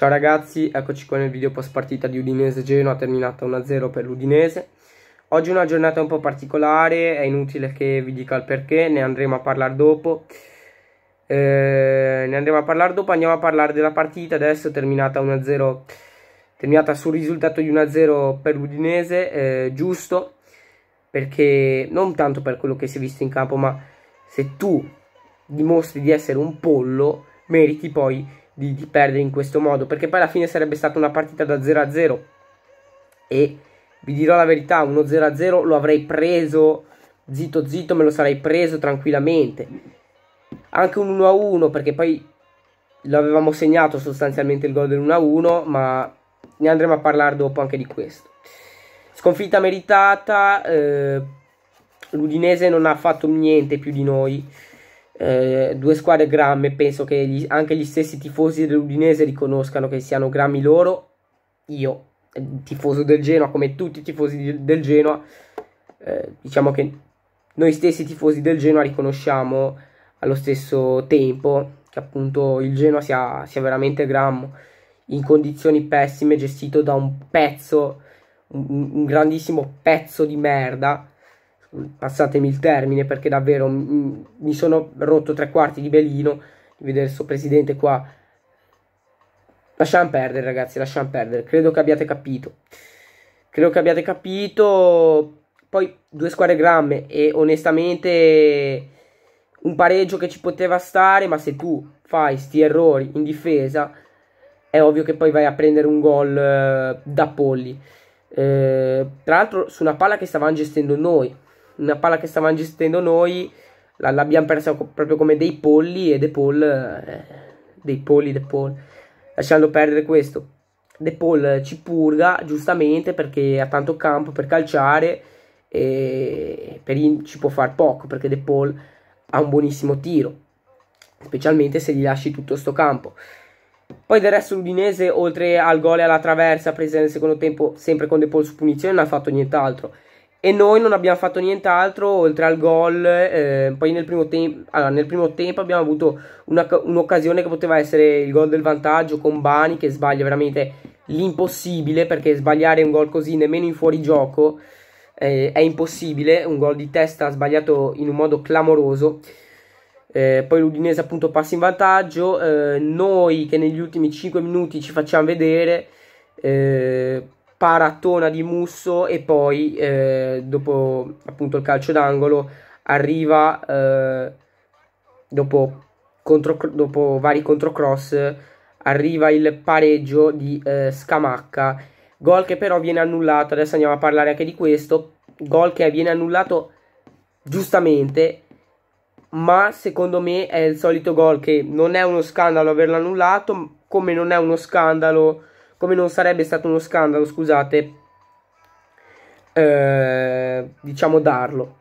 Ciao ragazzi, eccoci qua nel video post partita di Udinese-Genoa terminata 1-0 per l'Udinese. Oggi è una giornata un po' particolare, è inutile che vi dica il perché, ne andremo a parlare dopo. Eh, ne andremo a parlare dopo, andiamo a parlare della partita adesso terminata 1-0, terminata sul risultato di 1-0 per l'Udinese, eh, giusto, perché non tanto per quello che si è visto in campo, ma se tu dimostri di essere un pollo, meriti poi di, di, perdere in questo modo, perché poi alla fine sarebbe stata una partita da 0 a 0 e vi dirò la verità, uno 0 a 0 lo avrei preso zitto zitto, me lo sarei preso tranquillamente. Anche un 1 a 1 perché poi lo avevamo segnato sostanzialmente il gol dell'1 a 1, ma ne andremo a parlare dopo anche di questo. Sconfitta meritata, eh, l'Udinese non ha fatto niente più di noi. Eh, due squadre gramme, penso che gli, anche gli stessi tifosi dell'Udinese riconoscano che siano grammi loro. Io, eh, tifoso del Genoa, come tutti i tifosi del Genoa, eh, diciamo che noi stessi tifosi del Genoa riconosciamo allo stesso tempo che appunto il Genoa sia, sia veramente grammo in condizioni pessime, gestito da un pezzo, un, un grandissimo pezzo di merda passatemi il termine perché davvero mi sono rotto tre quarti di belino di vedere suo presidente qua lasciamo perdere ragazzi lasciamo perdere credo che abbiate capito credo che abbiate capito poi due squadre gramme e onestamente un pareggio che ci poteva stare ma se tu fai sti errori in difesa è ovvio che poi vai a prendere un gol eh, da polli eh, tra l'altro su una palla che stavamo gestendo noi una palla che stavamo gestendo noi l'abbiamo persa proprio come dei polli e De Paul eh, dei polli De Paul lasciando perdere questo De Paul ci purga giustamente perché ha tanto campo per calciare e per in, ci può far poco perché De Paul ha un buonissimo tiro specialmente se gli lasci tutto sto campo poi del resto l'Udinese oltre al gol e alla traversa presa nel secondo tempo sempre con De Paul su punizione non ha fatto nient'altro e noi non abbiamo fatto nient'altro oltre al gol. Eh, poi nel primo, te- allora, nel primo, tempo abbiamo avuto una, un'occasione che poteva essere il gol del vantaggio con Bani che sbaglia veramente l'impossibile perché sbagliare un gol così nemmeno in fuorigioco eh, è impossibile. Un gol di testa sbagliato in un modo clamoroso. Eh, poi l'Udinese appunto passa in vantaggio. Eh, noi che negli ultimi 5 minuti ci facciamo vedere eh, paratona di Musso e poi eh, dopo appunto il calcio d'angolo arriva eh, dopo, contro, dopo, vari controcross arriva il pareggio di eh, Scamacca gol che però viene annullato adesso andiamo a parlare anche di questo gol che viene annullato giustamente ma secondo me è il solito gol che non è uno scandalo averlo annullato come non è uno scandalo come non sarebbe stato uno scandalo, scusate, eh, diciamo darlo.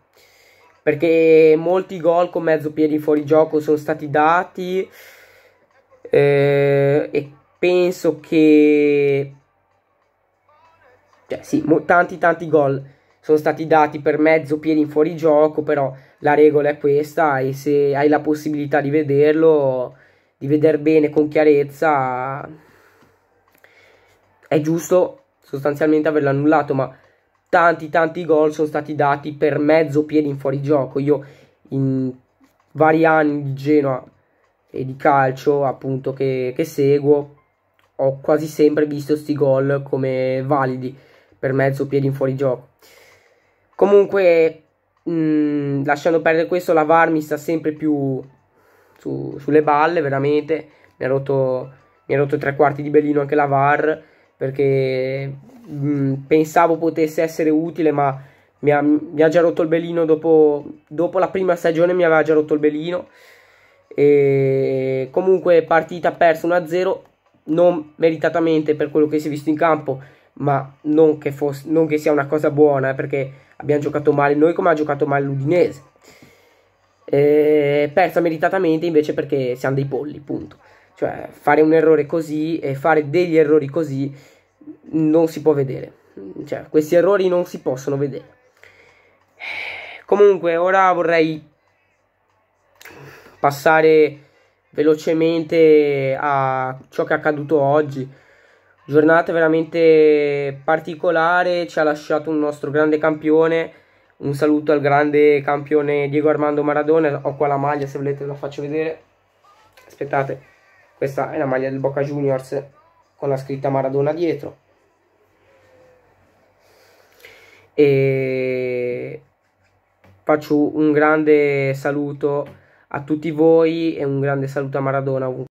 Perché molti gol con mezzo piede in fuorigioco sono stati dati eh, e penso che... Cioè sì, tanti tanti gol sono stati dati per mezzo piede in fuorigioco, però la regola è questa e se hai la possibilità di vederlo, di veder bene con chiarezza è giusto sostanzialmente averlo annullato, ma tanti tanti gol sono stati dati per mezzo piede in fuorigioco. Io in vari anni di Genoa e di calcio appunto che, che seguo ho quasi sempre visto questi gol come validi per mezzo piede in fuorigioco. Comunque, mh, mm, lasciando perdere questo, la VAR mi sta sempre più su, sulle balle, veramente. Mi ha rotto, mi ha rotto tre quarti di Bellino anche la VAR perché mh, mm, pensavo potesse essere utile, ma mi ha, mi ha già rotto il belino dopo, dopo, la prima stagione, mi aveva già rotto il belino. E comunque partita persa 1-0, non meritatamente per quello che si è visto in campo, ma non che, fosse, non che sia una cosa buona, eh, perché abbiamo giocato male noi come ha giocato male l'Udinese. Eh, persa meritatamente invece perché siamo dei polli, punto. Cioè, fare un errore così e fare degli errori così non si può vedere. Cioè, questi errori non si possono vedere. Comunque, ora vorrei passare velocemente a ciò che è accaduto oggi. Giornata veramente particolare, ci ha lasciato un nostro grande campione. Un saluto al grande campione Diego Armando Maradona. Ho qua la maglia, se volete la faccio vedere. Aspettate questa è la maglia del Boca Juniors con la scritta Maradona dietro e faccio un grande saluto a tutti voi e un grande saluto a Maradona